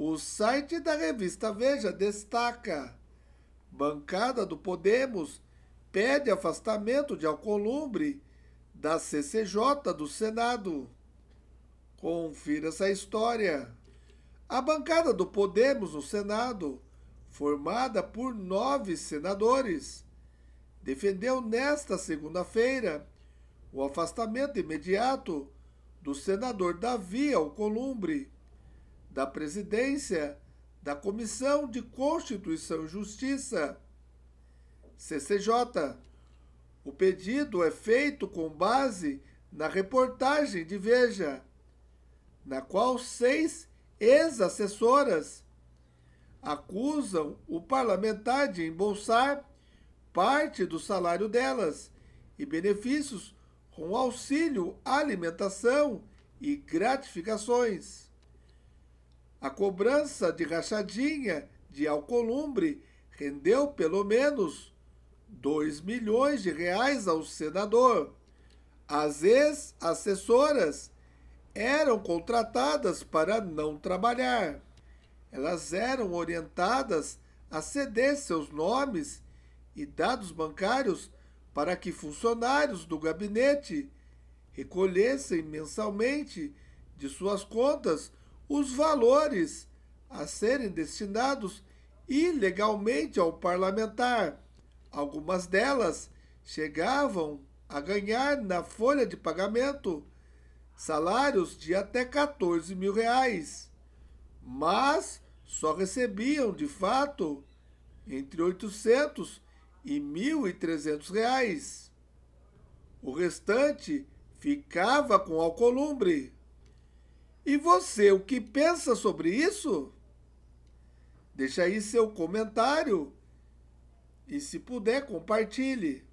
O site da revista Veja destaca: bancada do Podemos pede afastamento de Alcolumbre da CCJ do Senado. Confira essa história. A bancada do Podemos no Senado, formada por nove senadores, defendeu nesta segunda-feira o afastamento imediato do senador Davi Alcolumbre da presidência da Comissão de Constituição e Justiça, CCJ. O pedido é feito com base na reportagem de Veja, na qual seis ex-assessoras acusam o parlamentar de embolsar parte do salário delas e benefícios com auxílio alimentação e gratificações. A cobrança de rachadinha de Alcolumbre rendeu pelo menos 2 milhões de reais ao senador. As ex-assessoras eram contratadas para não trabalhar. Elas eram orientadas a ceder seus nomes e dados bancários para que funcionários do gabinete recolhessem mensalmente de suas contas os valores a serem destinados ilegalmente ao parlamentar. Algumas delas chegavam a ganhar na folha de pagamento salários de até 14 mil reais, mas só recebiam de fato entre 800 e 1.300 reais. O restante ficava com Alcolumbre. E você, o que pensa sobre isso? Deixa aí seu comentário e, se puder, compartilhe.